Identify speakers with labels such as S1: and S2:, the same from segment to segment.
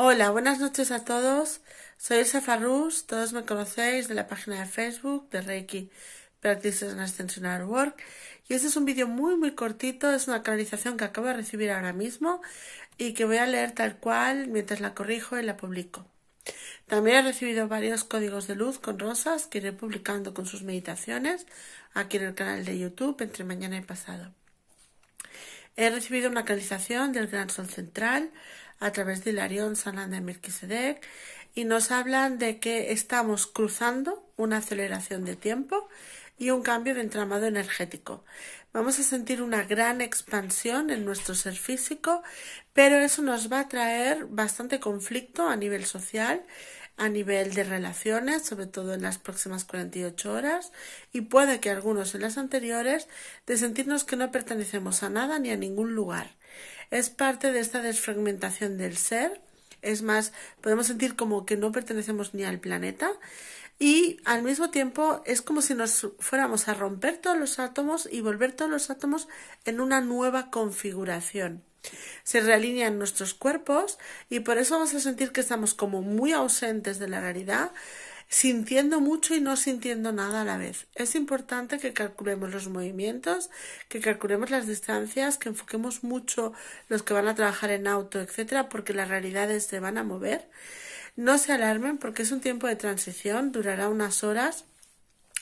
S1: Hola, buenas noches a todos. Soy Elsa Farrús, todos me conocéis de la página de Facebook de Reiki Practices Extension Extension Work. Y este es un vídeo muy, muy cortito. Es una canalización que acabo de recibir ahora mismo y que voy a leer tal cual mientras la corrijo y la publico. También he recibido varios códigos de luz con rosas que iré publicando con sus meditaciones aquí en el canal de YouTube entre mañana y pasado. He recibido una canalización del Gran Sol Central a través de Hilarión Sananda de y nos hablan de que estamos cruzando una aceleración de tiempo y un cambio de entramado energético. Vamos a sentir una gran expansión en nuestro ser físico, pero eso nos va a traer bastante conflicto a nivel social, a nivel de relaciones, sobre todo en las próximas 48 horas, y puede que algunos en las anteriores, de sentirnos que no pertenecemos a nada ni a ningún lugar. Es parte de esta desfragmentación del ser. Es más, podemos sentir como que no pertenecemos ni al planeta y al mismo tiempo es como si nos fuéramos a romper todos los átomos y volver todos los átomos en una nueva configuración. Se realinean nuestros cuerpos y por eso vamos a sentir que estamos como muy ausentes de la realidad, sintiendo mucho y no sintiendo nada a la vez. Es importante que calculemos los movimientos, que calculemos las distancias, que enfoquemos mucho los que van a trabajar en auto, etcétera, porque las realidades se van a mover. No se alarmen porque es un tiempo de transición, durará unas horas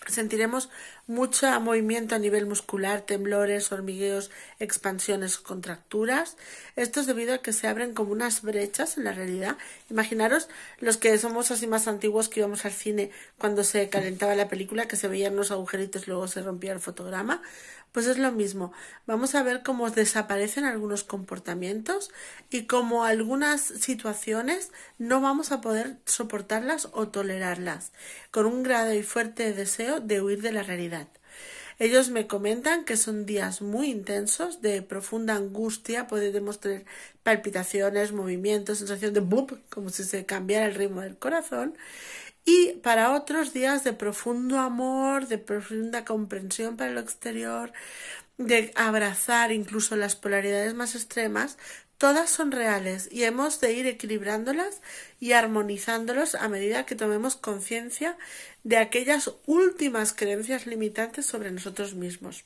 S1: Sentiremos mucho movimiento a nivel muscular, temblores, hormigueos, expansiones, contracturas. Esto es debido a que se abren como unas brechas en la realidad. Imaginaros los que somos así más antiguos que íbamos al cine cuando se calentaba la película, que se veían unos agujeritos, luego se rompía el fotograma. Pues es lo mismo. Vamos a ver cómo desaparecen algunos comportamientos y cómo algunas situaciones no vamos a poder soportarlas o tolerarlas. Con un grado y fuerte deseo de huir de la realidad. Ellos me comentan que son días muy intensos, de profunda angustia, puede demostrar palpitaciones, movimientos, sensación de boom, como si se cambiara el ritmo del corazón, y para otros días de profundo amor, de profunda comprensión para lo exterior, de abrazar incluso las polaridades más extremas, Todas son reales y hemos de ir equilibrándolas y armonizándolas a medida que tomemos conciencia de aquellas últimas creencias limitantes sobre nosotros mismos.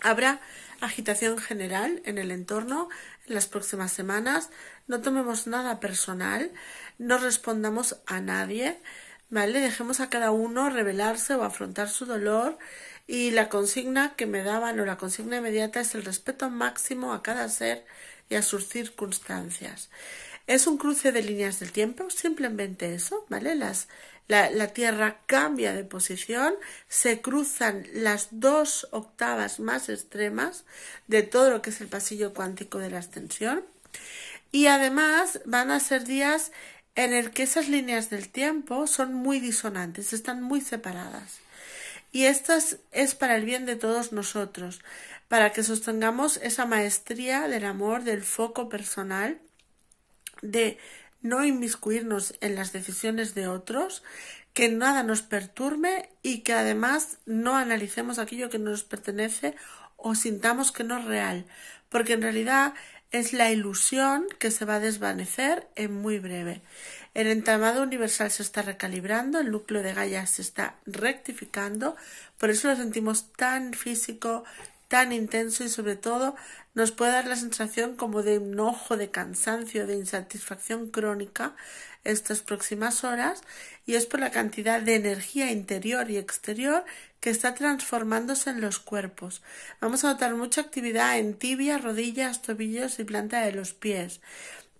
S1: Habrá agitación general en el entorno en las próximas semanas. No tomemos nada personal, no respondamos a nadie, ¿vale? Dejemos a cada uno revelarse o afrontar su dolor y la consigna que me daban o la consigna inmediata es el respeto máximo a cada ser y a sus circunstancias. Es un cruce de líneas del tiempo, simplemente eso, ¿vale? Las, la, la Tierra cambia de posición, se cruzan las dos octavas más extremas de todo lo que es el pasillo cuántico de la extensión. Y además van a ser días en el que esas líneas del tiempo son muy disonantes, están muy separadas. Y estas es para el bien de todos nosotros para que sostengamos esa maestría del amor, del foco personal, de no inmiscuirnos en las decisiones de otros, que nada nos perturbe y que además no analicemos aquello que nos pertenece o sintamos que no es real, porque en realidad es la ilusión que se va a desvanecer en muy breve. El entramado universal se está recalibrando, el núcleo de Gaia se está rectificando, por eso lo sentimos tan físico, tan intenso y sobre todo nos puede dar la sensación como de enojo, de cansancio, de insatisfacción crónica estas próximas horas y es por la cantidad de energía interior y exterior que está transformándose en los cuerpos. Vamos a notar mucha actividad en tibia, rodillas, tobillos y planta de los pies.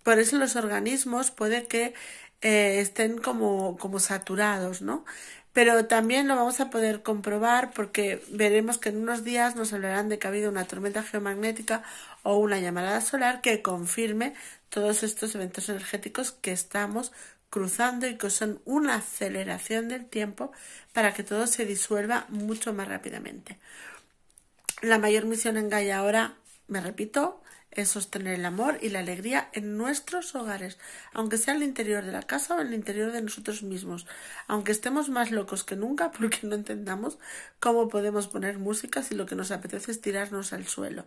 S1: Por eso los organismos puede que eh, estén como, como saturados, ¿no? pero también lo vamos a poder comprobar porque veremos que en unos días nos hablarán de que ha habido una tormenta geomagnética o una llamada solar que confirme todos estos eventos energéticos que estamos cruzando y que son una aceleración del tiempo para que todo se disuelva mucho más rápidamente. La mayor misión en Gaia ahora, me repito, es sostener el amor y la alegría en nuestros hogares, aunque sea en el interior de la casa o en el interior de nosotros mismos, aunque estemos más locos que nunca porque no entendamos cómo podemos poner música si lo que nos apetece es tirarnos al suelo.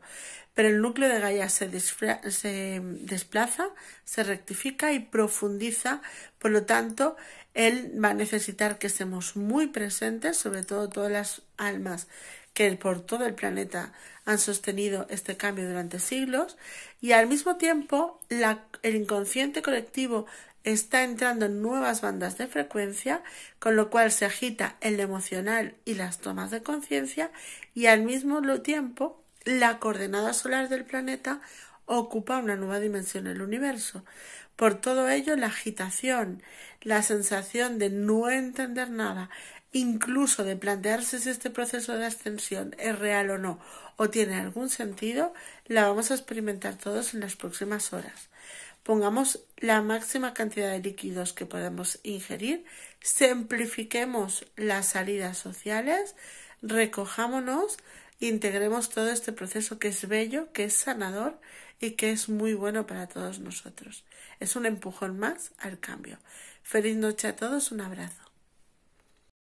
S1: Pero el núcleo de Gaia se, se desplaza, se rectifica y profundiza, por lo tanto, él va a necesitar que estemos muy presentes, sobre todo todas las almas que por todo el planeta han sostenido este cambio durante siglos y al mismo tiempo el inconsciente colectivo está entrando en nuevas bandas de frecuencia, con lo cual se agita el emocional y las tomas de conciencia y al mismo tiempo la coordenada solar del planeta ocupa una nueva dimensión en el universo. Por todo ello, la agitación, la sensación de no entender nada, incluso de plantearse si este proceso de ascensión es real o no, o tiene algún sentido, la vamos a experimentar todos en las próximas horas. Pongamos la máxima cantidad de líquidos que podemos ingerir, simplifiquemos las salidas sociales, recojámonos, integremos todo este proceso que es bello, que es sanador y que es muy bueno para todos nosotros. Es un empujón más al cambio. Feliz noche a todos, un abrazo.